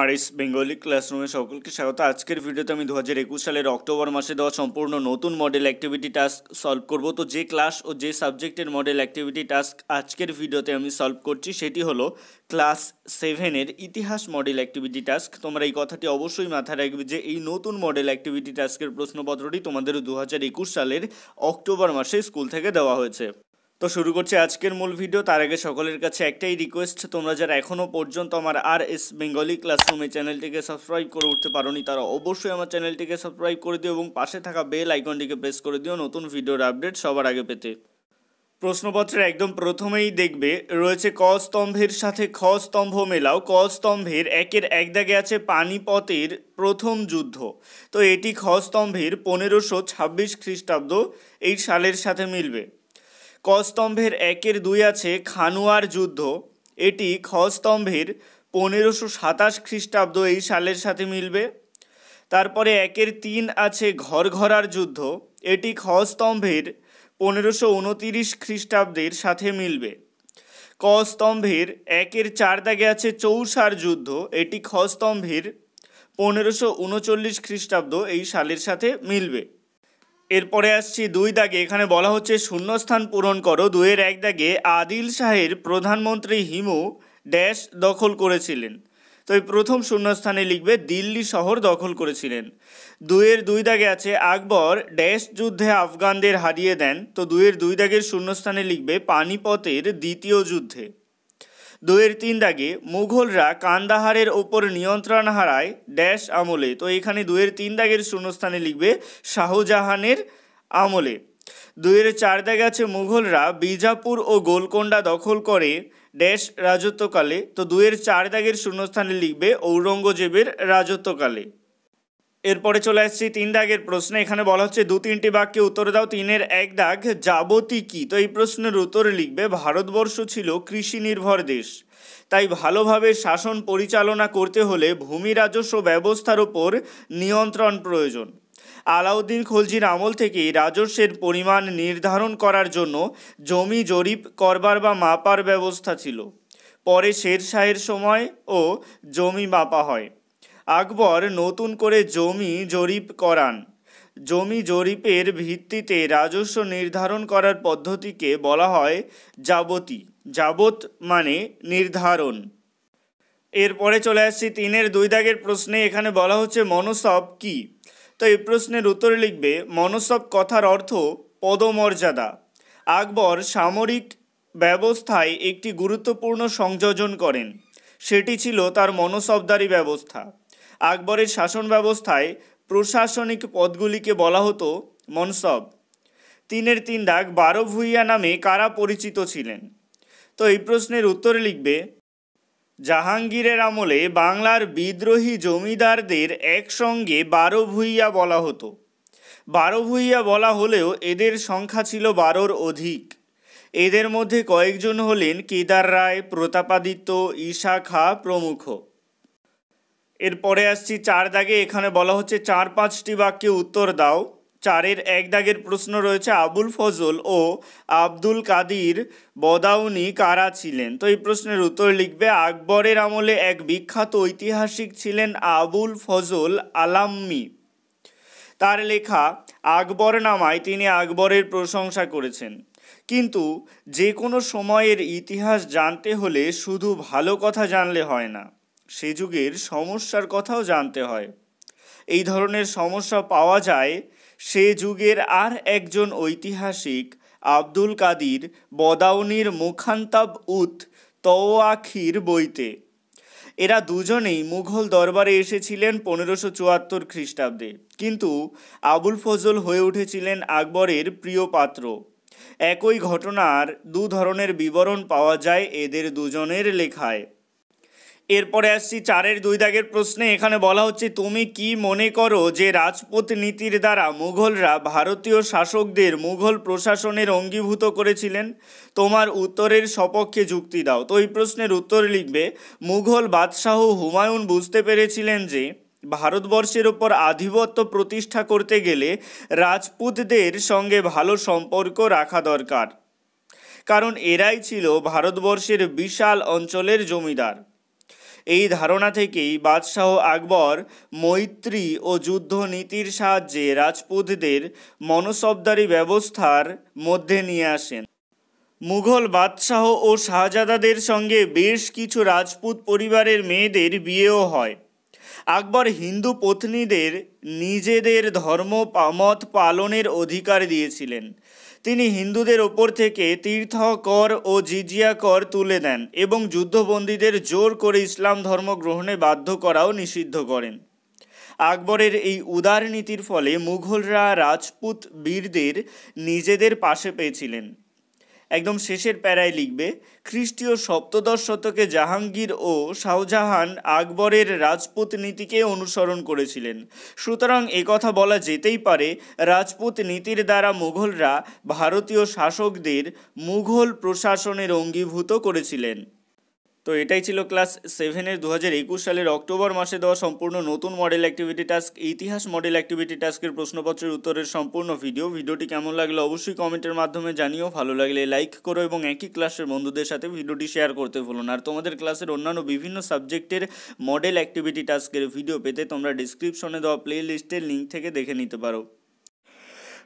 আর S Bengali ক্লাসরুমে সকলকে স্বাগত আজকের ভিডিওতে আমি দু হাজার একুশ সালের অক্টোবর মাসে দেওয়া সম্পূর্ণ নতুন মডেল অ্যাক্টিভিটি টাস্ক সলভ করব তো যে ক্লাস ও যে সাবজেক্টের মডেল অ্যাক্টিভিটি টাস্ক আজকের ভিডিওতে আমি সলভ করছি সেটি হলো ক্লাস সেভেনের ইতিহাস মডেল অ্যাক্টিভিটি টাস্ক তোমরা এই কথাটি অবশ্যই মাথায় রাখবে যে এই নতুন মডেল অ্যাক্টিভিটি টাস্কের প্রশ্নপত্রটি তোমাদের দু হাজার একুশ সালের অক্টোবর মাসে স্কুল থেকে দেওয়া হয়েছে তো শুরু করছি আজকের মূল ভিডিও তার আগে সকলের কাছে একটাই রিকোয়েস্ট তোমরা যারা এখনও পর্যন্ত আমার আর এস বেঙ্গলি ক্লাসরুম এই চ্যানেলটিকে সাবস্ক্রাইব করে উঠতে পারোনি তারা অবশ্যই আমার চ্যানেলটিকে সাবস্ক্রাইব করে দিও এবং পাশে থাকা বেল আইকনটিকে প্রেস করে দিও নতুন ভিডিওর আপডেট সবার আগে পেতে প্রশ্নপত্রের একদম প্রথমেই দেখবে রয়েছে ক স্তম্ভের সাথে খ স্তম্ভ মেলাও ক স্তম্ভের একের এক দাগে আছে পানিপতের প্রথম যুদ্ধ তো এটি খ স্তম্ভের পনেরোশো ছাব্বিশ খ্রিস্টাব্দ এই সালের সাথে মিলবে কস্তম্ভের একের দুই আছে খানুয়ার যুদ্ধ এটি খস্তম্ভের পনেরোশো সাতাশ খ্রিস্টাব্দ এই সালের সাথে মিলবে তারপরে একের তিন আছে ঘরঘরার যুদ্ধ এটি খস্তম্ভের পনেরোশো উনতিরিশ খ্রিস্টাব্দের সাথে মিলবে কস্তম্ভের একের চার দাগে আছে চৌসার যুদ্ধ এটি খস্তম্ভের পনেরোশো উনচল্লিশ খ্রিস্টাব্দ এই সালের সাথে মিলবে এরপরে আসছি দুই দাগে এখানে বলা হচ্ছে শূন্যস্থান পূরণ করো দুয়ের এক দাগে আদিল শাহের প্রধানমন্ত্রী হিমু ড্যাশ দখল করেছিলেন তো এই প্রথম শূন্যস্থানে লিখবে দিল্লি শহর দখল করেছিলেন দুয়ের দুই দাগে আছে আকবর ড্যাশ যুদ্ধে আফগানদের হারিয়ে দেন তো দুয়ের দুই দাগের শূন্যস্থানে লিখবে পানিপথের দ্বিতীয় যুদ্ধে দুয়ের তিন দাগে মুঘলরা কান্দাহারের ওপর নিয়ন্ত্রণ হারায় ড্যাশ আমলে তো এখানে দুয়ের তিন দাগের শূন্যস্থানে লিখবে শাহজাহানের আমলে দুয়ের চার দাগে আছে মুঘলরা বিজাপুর ও গোলকোন্ডা দখল করে ড্যাশ রাজত্বকালে তো দুয়ের চার দাগের শূন্যস্থানে লিখবে ঔরঙ্গজেবের রাজত্বকালে এরপরে চলে আসছি তিন দাগের প্রশ্নে এখানে বলা হচ্ছে দু তিনটি বাক্যে উত্তর দাও তিনের এক দাগ যাবতী কি তো এই প্রশ্নের উত্তর লিখবে ভারতবর্ষ ছিল কৃষি নির্ভর দেশ তাই ভালোভাবে শাসন পরিচালনা করতে হলে ভূমি রাজস্ব ব্যবস্থার ওপর নিয়ন্ত্রণ প্রয়োজন আলাউদ্দিন খলজির আমল থেকেই রাজস্বের পরিমাণ নির্ধারণ করার জন্য জমি জরিপ করবার বা মাপার ব্যবস্থা ছিল পরে শেরশাহের সময় ও জমি মাপা হয় আকবর নতুন করে জমি জরিপ করান জমি জরিপের ভিত্তিতে রাজস্ব নির্ধারণ করার পদ্ধতিকে বলা হয় যাবতি যাবত মানে নির্ধারণ এরপরে চলে আসছি তিনের দুই দাগের প্রশ্নে এখানে বলা হচ্ছে মনসব কি তো এই প্রশ্নের উত্তরে লিখবে মনসব কথার অর্থ পদমর্যাদা আকবর সামরিক ব্যবস্থায় একটি গুরুত্বপূর্ণ সংযোজন করেন সেটি ছিল তার মনসবদারি ব্যবস্থা আকবরের শাসন ব্যবস্থায় প্রশাসনিক পদগুলিকে বলা হতো মনসব তিনের তিন ডাক বারো ভুইয়া নামে কারা পরিচিত ছিলেন তো এই প্রশ্নের উত্তরে লিখবে জাহাঙ্গীরের আমলে বাংলার বিদ্রোহী জমিদারদের একসঙ্গে বারো ভুইয়া বলা হতো বারো ভুইয়া বলা হলেও এদের সংখ্যা ছিল বারোর অধিক এদের মধ্যে কয়েকজন হলেন কেদার রায় প্রতাপাদিত্য ঈশা খা প্রমুখ এরপরে আসছি চার দাগে এখানে বলা হচ্ছে চার পাঁচটি বাক্যে উত্তর দাও চারের এক দাগের প্রশ্ন রয়েছে আবুল ফজল ও আব্দুল কাদির বদাউনি কারা ছিলেন তো এই প্রশ্নের উত্তর লিখবে আকবরের আমলে এক বিখ্যাত ঐতিহাসিক ছিলেন আবুল ফজল আলাম্মি তার লেখা আকবর নামায় তিনি আকবরের প্রশংসা করেছেন কিন্তু যে কোনো সময়ের ইতিহাস জানতে হলে শুধু ভালো কথা জানলে হয় না সে যুগের সমস্যার কথাও জানতে হয় এই ধরনের সমস্যা পাওয়া যায় সে যুগের আর একজন ঐতিহাসিক আব্দুল কাদির বদাউনির মুখান্তাব উত তওয়াখির বইতে এরা দুজনেই মুঘল দরবারে এসেছিলেন পনেরোশো চুয়াত্তর খ্রিস্টাব্দে কিন্তু আবুল ফজল হয়ে উঠেছিলেন আকবরের প্রিয় পাত্র একই ঘটনার দু ধরনের বিবরণ পাওয়া যায় এদের দুজনের লেখায় এরপরে আসছি চারের দুই দাগের প্রশ্নে এখানে বলা হচ্ছে তুমি কি মনে করো যে রাজপুত নীতির দ্বারা মুঘলরা ভারতীয় শাসকদের মুঘল প্রশাসনের অঙ্গীভূত করেছিলেন তোমার উত্তরের সপক্ষে যুক্তি দাও তো এই প্রশ্নের উত্তর লিখবে মুঘল বাদশাহ হুমায়ুন বুঝতে পেরেছিলেন যে ভারতবর্ষের ওপর আধিপত্য প্রতিষ্ঠা করতে গেলে রাজপুতদের সঙ্গে ভালো সম্পর্ক রাখা দরকার কারণ এরাই ছিল ভারতবর্ষের বিশাল অঞ্চলের জমিদার এই ধারণা থেকেই বাদশাহ আকবর মৈত্রী ও যুদ্ধ নীতির সাহায্যে রাজপুতদের মনসবদারি ব্যবস্থার মধ্যে নিয়ে আসেন মুঘল বাদশাহ ও শাহজাদাদের সঙ্গে বেশ কিছু রাজপুত পরিবারের মেয়েদের বিয়েও হয় আকবর হিন্দু পত্নীদের নিজেদের ধর্ম মত পালনের অধিকার দিয়েছিলেন তিনি হিন্দুদের ওপর থেকে তীর্থ কর ও জিজিয়া কর তুলে দেন এবং যুদ্ধবন্দীদের জোর করে ইসলাম ধর্ম গ্রহণে বাধ্য করাও নিষিদ্ধ করেন আকবরের এই উদার নীতির ফলে মুঘলরা রাজপুত বীরদের নিজেদের পাশে পেয়েছিলেন একদম শেষের প্যারায় লিখবে খ্রিস্টীয় সপ্তদশ শতকে জাহাঙ্গীর ও শাহজাহান আকবরের রাজপুত নীতিকে অনুসরণ করেছিলেন সুতরাং কথা বলা যেতেই পারে রাজপুত নীতির দ্বারা মুঘলরা ভারতীয় শাসকদের মুঘল প্রশাসনের অঙ্গীভূত করেছিলেন তো এটাই ছিল ক্লাস সেভেনের দু হাজার একুশ সালের অক্টোবর মাসে দেওয়া সম্পূর্ণ নতুন মডেল অ্যাক্টিভিটি টাস্ক ইতিহাস মডেল অ্যাক্টিভিটি টাস্কের প্রশ্নপত্রের উত্তরের সম্পূর্ণ ভিডিও ভিডিওটি কেমন লাগলো অবশ্যই কমেন্টের মাধ্যমে জানিও ভালো লাগলে লাইক করো এবং একই ক্লাসের বন্ধুদের সাথে ভিডিওটি শেয়ার করতে ভুলো না আর তোমাদের ক্লাসের অন্যান্য বিভিন্ন সাবজেক্টের মডেল অ্যাক্টিভিটি টাস্কের ভিডিও পেতে তোমরা ডিসক্রিপশনে দেওয়া প্লে লিস্টের লিঙ্ক থেকে দেখে নিতে পারো